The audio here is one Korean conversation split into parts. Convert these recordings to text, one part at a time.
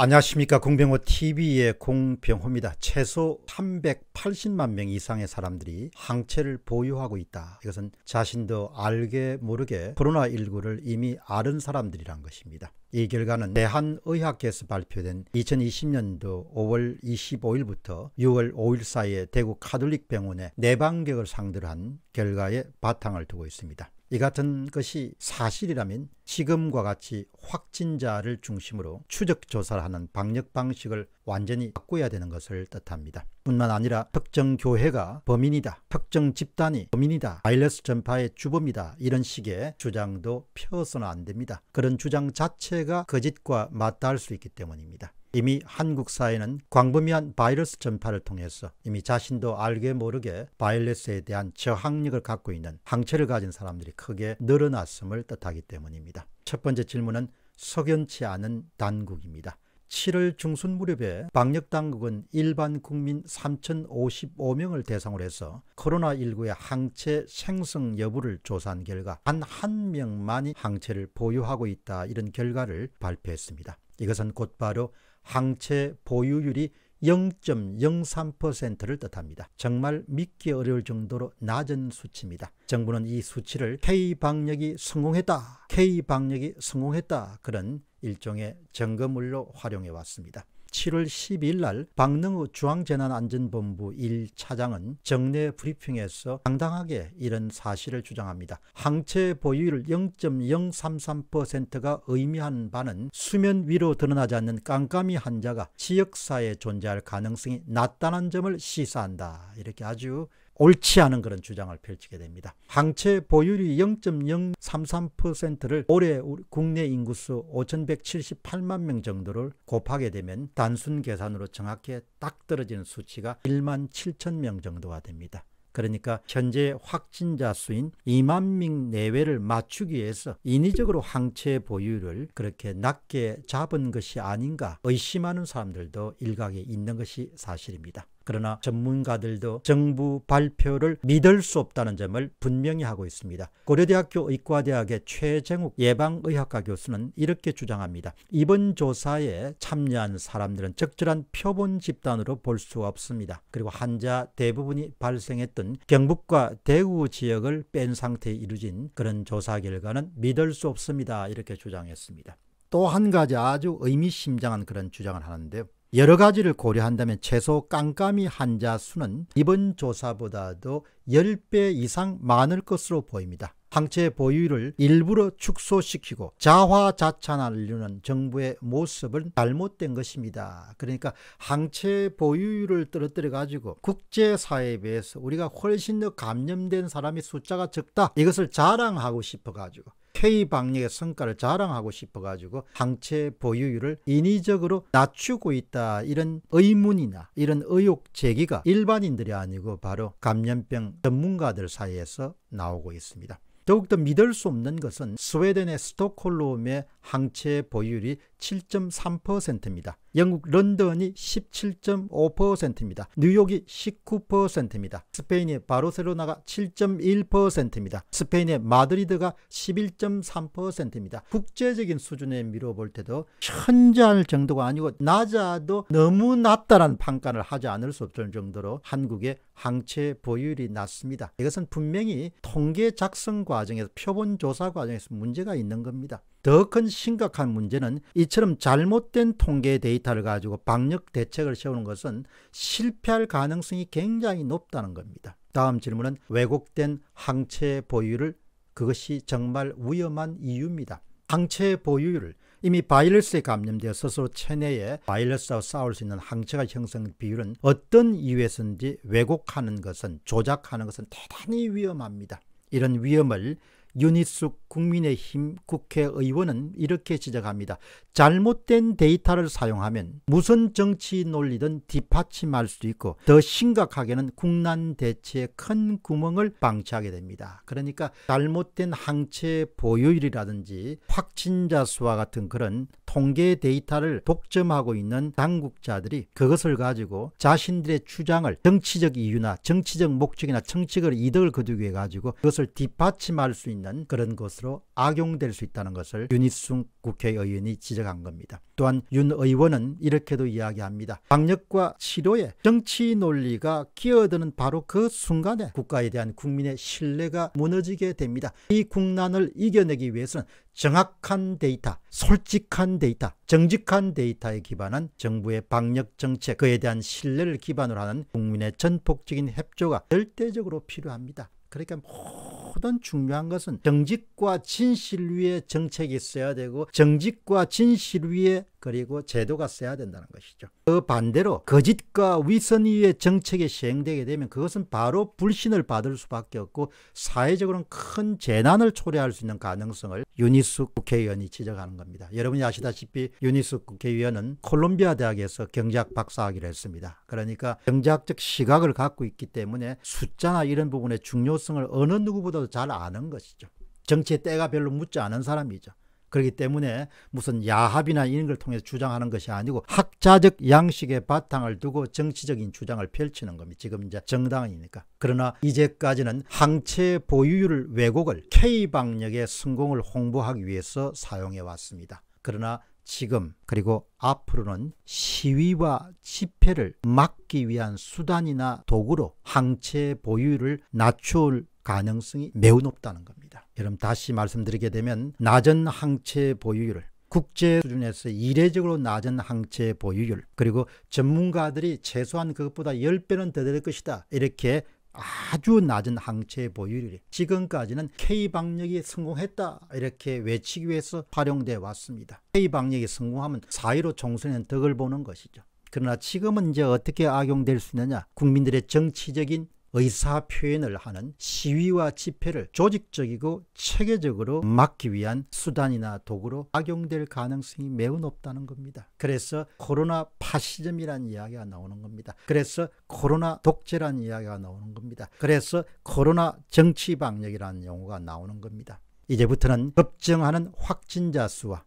안녕하십니까 공병호 TV의 공병호입니다. 최소 380만 명 이상의 사람들이 항체를 보유하고 있다. 이것은 자신도 알게 모르게 코로나19를 이미 아는 사람들이란 것입니다. 이 결과는 대한의학계에서 발표된 2020년도 5월 25일부터 6월 5일 사이에 대구 카톨릭 병원의 내방객을 상대로 한 결과에 바탕을 두고 있습니다. 이 같은 것이 사실이라면 지금과 같이 확진자를 중심으로 추적 조사를 하는 방역 방식을 완전히 바꿔야 되는 것을 뜻합니다. 뿐만 아니라 특정 교회가 범인이다, 특정 집단이 범인이다, 바이러스 전파의 주범이다 이런 식의 주장도 펴서는 안 됩니다. 그런 주장 자체가 거짓과 맞닿을 수 있기 때문입니다. 이미 한국 사회는 광범위한 바이러스 전파를 통해서 이미 자신도 알게 모르게 바이러스에 대한 저항력을 갖고 있는 항체를 가진 사람들이 크게 늘어났음을 뜻하기 때문입니다. 첫 번째 질문은 석연치 않은 단국입니다. 7월 중순 무렵에 방역당국은 일반 국민 3,055명을 대상으로 해서 코로나19의 항체 생성 여부를 조사한 결과 단 한 명만이 항체를 보유하고 있다 이런 결과를 발표했습니다. 이것은 곧바로 항체 보유율이 0.03%를 뜻합니다. 정말 믿기 어려울 정도로 낮은 수치입니다. 정부는 이 수치를 K방역이 성공했다, K방역이 성공했다 그런 일종의 점검물로 활용해 왔습니다. 7월 12일 날 박능우 중앙재난안전본부 1차장은 정례 브리핑에서 당당하게 이런 사실을 주장합니다. 항체 보유율 0.033%가 의미하는 바는 수면 위로 드러나지 않는 깜깜이 환자가 지역사회에 존재할 가능성이 낮다는 점을 시사한다. 이렇게 아주 옳지 않은 그런 주장을 펼치게 됩니다. 항체 보유율이 0.033%를 올해 국내 인구수 5,178만 명 정도를 곱하게 되면 단순 계산으로 정확히 딱 떨어지는 수치가 1만 7천 명 정도가 됩니다. 그러니까 현재 확진자 수인 2만 명 내외를 맞추기 위해서 인위적으로 항체 보유율을 그렇게 낮게 잡은 것이 아닌가 의심하는 사람들도 일각에 있는 것이 사실입니다. 그러나 전문가들도 정부 발표를 믿을 수 없다는 점을 분명히 하고 있습니다. 고려대학교 의과대학의 최정욱 예방의학과 교수는 이렇게 주장합니다. 이번 조사에 참여한 사람들은 적절한 표본 집단으로 볼 수 없습니다. 그리고 환자 대부분이 발생했던 경북과 대구 지역을 뺀 상태에 이루어진 그런 조사 결과는 믿을 수 없습니다. 이렇게 주장했습니다. 또 한 가지 아주 의미심장한 그런 주장을 하는데요. 여러 가지를 고려한다면 최소 깜깜이 환자 수는 이번 조사보다도 10배 이상 많을 것으로 보입니다. 항체 보유율을 일부러 축소시키고 자화자찬하려는 정부의 모습은 잘못된 것입니다. 그러니까 항체 보유율을 떨어뜨려 가지고 국제사회에 비해서 우리가 훨씬 더 감염된 사람의 숫자가 적다 이것을 자랑하고 싶어 가지고 K방역의 성과를 자랑하고 싶어가지고 항체 보유율을 인위적으로 낮추고 있다 이런 의문이나 이런 의혹 제기가 일반인들이 아니고 바로 감염병 전문가들 사이에서 나오고 있습니다. 더욱더 믿을 수 없는 것은 스웨덴의 스톡홀름의 항체 보유율이 7.3%입니다. 영국 런던이 17.5%입니다. 뉴욕이 19%입니다. 스페인의 바르셀로나가 7.1%입니다. 스페인의 마드리드가 11.3%입니다. 국제적인 수준에 미뤄볼 때도 천저할 정도가 아니고 낮아도 너무 낮다라는 평가를 하지 않을 수 없을 정도로 한국의 항체 보유율이 낮습니다. 이것은 분명히 통계 작성 과정에서 표본 조사 과정에서 문제가 있는 겁니다. 더 큰 심각한 문제는 이처럼 잘못된 통계 데이터를 가지고 방역 대책을 세우는 것은 실패할 가능성이 굉장히 높다는 겁니다. 다음 질문은 왜곡된 항체 보유율을 그것이 정말 위험한 이유입니다. 항체 보유율, 이미 바이러스에 감염되어 스스로 체내에 바이러스와 싸울 수 있는 항체가 형성 비율은 어떤 이유에서인지 왜곡하는 것은 조작하는 것은 대단히 위험합니다. 이런 위험을 윤희숙 국민의힘 국회의원은 이렇게 지적합니다. 잘못된 데이터를 사용하면 무슨 정치 논리든 뒷받침할 수 있고 더 심각하게는 국난 대체에 큰 구멍을 방치하게 됩니다. 그러니까 잘못된 항체 보유율이라든지 확진자 수와 같은 그런 통계 데이터를 독점하고 있는 당국자들이 그것을 가지고 자신들의 주장을 정치적 이유나 정치적 목적이나 정치적 이득을 거두기 위해 가지고 그것을 뒷받침할 수 있는 그런 것으로 악용될 수 있다는 것을 윤희숙 국회의원이 지적한 겁니다. 또한 윤 의원은 이렇게도 이야기합니다. 방역과 치료에 정치 논리가 끼어드는 바로 그 순간에 국가에 대한 국민의 신뢰가 무너지게 됩니다. 이 국난을 이겨내기 위해서는 정확한 데이터, 솔직한 데이터, 정직한 데이터에 기반한 정부의 방역 정책, 그에 대한 신뢰를 기반으로 하는 국민의 전폭적인 협조가 절대적으로 필요합니다. 그러니까 모든 중요한 것은 정직과 진실 위에 정책이 있어야 되고 정직과 진실 위에 그리고 제도가 써야 된다는 것이죠. 그 반대로 거짓과 위선위의 정책이 시행되게 되면 그것은 바로 불신을 받을 수밖에 없고 사회적으로는 큰 재난을 초래할 수 있는 가능성을 유니스 국회의원이 지적하는 겁니다. 여러분이 아시다시피 유니스 국회의원은 콜롬비아 대학에서 경제학 박사학위를 했습니다. 그러니까 경제학적 시각을 갖고 있기 때문에 숫자나 이런 부분의 중요성을 어느 누구보다도 잘 아는 것이죠. 정치의 때가 별로 묻지 않은 사람이죠. 그렇기 때문에 무슨 야합이나 이런 걸 통해서 주장하는 것이 아니고 학자적 양식의 바탕을 두고 정치적인 주장을 펼치는 겁니다. 지금 이제 정당이니까. 그러나 이제까지는 항체 보유율 왜곡을 K방역의 성공을 홍보하기 위해서 사용해 왔습니다. 그러나 지금 그리고 앞으로는 시위와 집회를 막기 위한 수단이나 도구로 항체 보유율을 낮출 가능성이 매우 높다는 겁니다. 여러분 다시 말씀드리게 되면 낮은 항체 보유율 국제 수준에서 이례적으로 낮은 항체 보유율 그리고 전문가들이 최소한 그것보다 10배는 더 될 것이다 이렇게 아주 낮은 항체 보유율이 지금까지는 K방역이 성공했다 이렇게 외치기 위해서 활용되어 왔습니다. K방역이 성공하면 사1로 총선에는 덕을 보는 것이죠. 그러나 지금은 이제 어떻게 악용될 수 있느냐 국민들의 정치적인 의사 표현을 하는 시위와 집회를 조직적이고 체계적으로 막기 위한 수단이나 도구로 악용될 가능성이 매우 높다는 겁니다. 그래서 코로나 파시즘이라는 이야기가 나오는 겁니다. 그래서 코로나 독재라는 이야기가 나오는 겁니다. 그래서 코로나 정치 방역이라는 용어가 나오는 겁니다. 이제부터는 급증하는 확진자 수와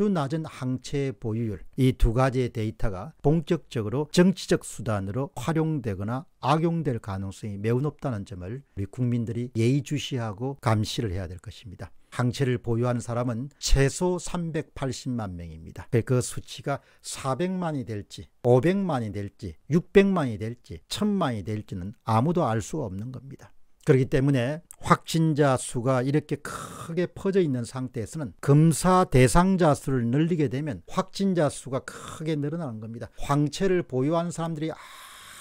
아주 낮은 항체 보유율 이 두 가지의 데이터가 본격적으로 정치적 수단으로 활용되거나 악용될 가능성이 매우 높다는 점을 우리 국민들이 예의주시하고 감시를 해야 될 것입니다. 항체를 보유한 사람은 최소 380만 명입니다. 그, 그 수치가 400만이 될지 500만이 될지 600만이 될지 1000만이 될지는 아무도 알 수 없는 겁니다. 그렇기 때문에 확진자 수가 이렇게 크게 퍼져 있는 상태에서는 검사 대상자 수를 늘리게 되면 확진자 수가 크게 늘어나는 겁니다. 황체를 보유한 사람들이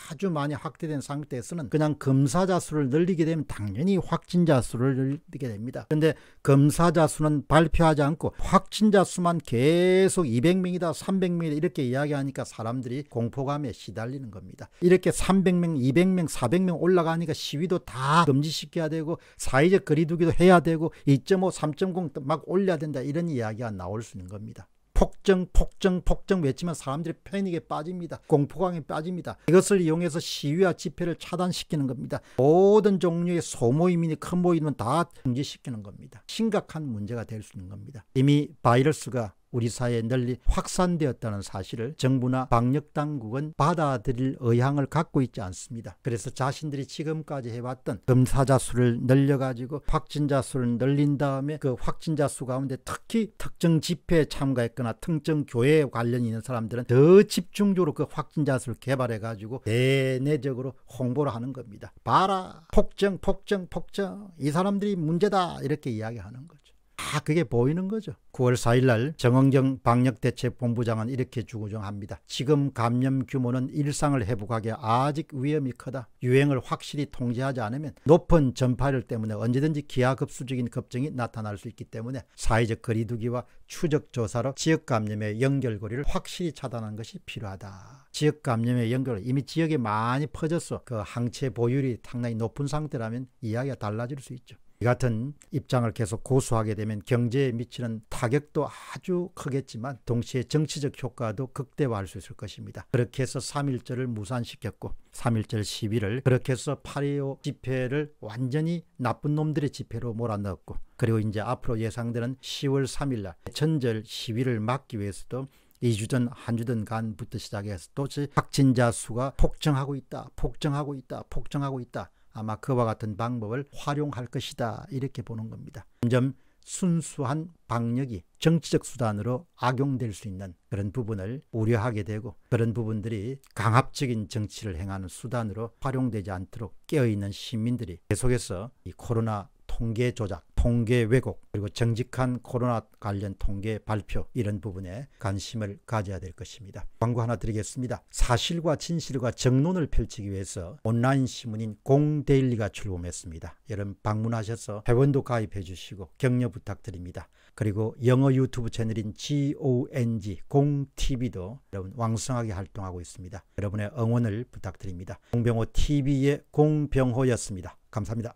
아주 많이 확대된 상태에서는 그냥 검사자 수를 늘리게 되면 당연히 확진자 수를 늘리게 됩니다. 그런데 검사자 수는 발표하지 않고 확진자 수만 계속 200명이다 300명이다 이렇게 이야기하니까 사람들이 공포감에 시달리는 겁니다. 이렇게 300명 200명 400명 올라가니까 시위도 다 금지시켜야 되고 사회적 거리두기도 해야 되고 2.5 3.0 막 올려야 된다 이런 이야기가 나올 수 있는 겁니다. 폭정 폭정 폭정 외치면 사람들이 패닉에 빠집니다. 공포감에 빠집니다. 이것을 이용해서 시위와 집회를 차단시키는 겁니다. 모든 종류의 소모임이니 큰 모임은 다 중지시키는 겁니다. 심각한 문제가 될 수 있는 겁니다. 이미 바이러스가 우리 사회에 널리 확산되었다는 사실을 정부나 방역당국은 받아들일 의향을 갖고 있지 않습니다. 그래서 자신들이 지금까지 해왔던 검사자 수를 늘려가지고 확진자 수를 늘린 다음에 그 확진자 수 가운데 특히 특정 집회에 참가했거나 특정 교회에 관련이 있는 사람들은 더 집중적으로 그 확진자 수를 개발해가지고 대내적으로 홍보를 하는 겁니다. 봐라 폭정 폭정 폭정 이 사람들이 문제다 이렇게 이야기하는 거죠. 다 그게 보이는 거죠. 9월 4일 날 정은경 방역대책본부장은 이렇게 주고정합니다 지금 감염 규모는 일상을 회복하기에 아직 위험이 크다. 유행을 확실히 통제하지 않으면 높은 전파율 때문에 언제든지 기하급수적인 급증이 나타날 수 있기 때문에 사회적 거리두기와 추적 조사로 지역 감염의 연결고리를 확실히 차단하는 것이 필요하다. 지역 감염의 연결 이미 지역에 많이 퍼져서 그 항체 보율이 상당히 높은 상태라면 이야기가 달라질 수 있죠. 이 같은 입장을 계속 고수하게 되면 경제에 미치는 타격도 아주 크겠지만 동시에 정치적 효과도 극대화할 수 있을 것입니다. 그렇게 해서 3.1절을 무산시켰고 3.1절 시위를 그렇게 해서 8.25 집회를 완전히 나쁜 놈들의 집회로 몰아넣었고 그리고 이제 앞으로 예상되는 10월 3일날 천절 시위를 막기 위해서도 2주든 한 주든 간부터 시작해서 또 박진자 수가 폭증하고 있다. 폭증하고 있다. 폭증하고 있다. 아마 그와 같은 방법을 활용할 것이다 이렇게 보는 겁니다. 점점 순수한 방역이 정치적 수단으로 악용될 수 있는 그런 부분을 우려하게 되고 그런 부분들이 강압적인 정치를 행하는 수단으로 활용되지 않도록 깨어있는 시민들이 계속해서 이 코로나 통계 조작 통계 왜곡 그리고 정직한 코로나 관련 통계 발표 이런 부분에 관심을 가져야 될 것입니다. 광고 하나 드리겠습니다. 사실과 진실과 정론을 펼치기 위해서 온라인 신문인 공데일리가 출범했습니다. 여러분 방문하셔서 회원도 가입해 주시고 격려 부탁드립니다. 그리고 영어 유튜브 채널인 GONG 공TV도 여러분 왕성하게 활동하고 있습니다. 여러분의 응원을 부탁드립니다. 공병호 TV의 공병호였습니다. 감사합니다.